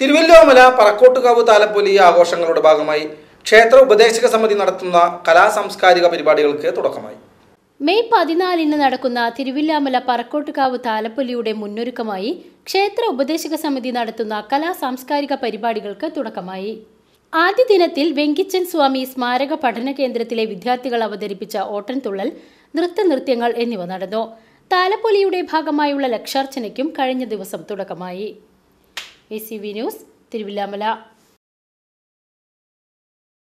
തിരുവല്ലോമല പറക്കോട്ടുകാവ് താലപ്പൊലി ആഘോഷങ്ങളുടെ ഭാഗമായി ക്ഷേത്ര ഉപദേശക സമിതി നടത്തുന്ന സാംസ്കാരിക പരിപാടികൾക്ക് തുടക്കമായി മെയ് പതിനാലിന് നടക്കുന്ന തിരുവില്ലാമല പറക്കോട്ടുകാവ് താലപ്പൊലിയുടെ മുന്നൊരുക്കമായി ക്ഷേത്ര ഉപദേശക സമിതി നടത്തുന്ന കലാ സാംസ്കാരിക പരിപാടികൾക്ക് തുടക്കമായി ആദ്യ ദിനത്തിൽ വെങ്കിച്ചൻ സ്വാമി സ്മാരക പഠന കേന്ദ്രത്തിലെ വിദ്യാർത്ഥികൾ അവതരിപ്പിച്ച ഓട്ടൻതുള്ളൽ നൃത്തനൃത്യങ്ങൾ എന്നിവ നടന്നു താലപ്പൊലിയുടെ ഭാഗമായുള്ള ലക്ഷാർച്ചനയ്ക്കും കഴിഞ്ഞ ദിവസം തുടക്കമായി A C V news Thiruvilwamala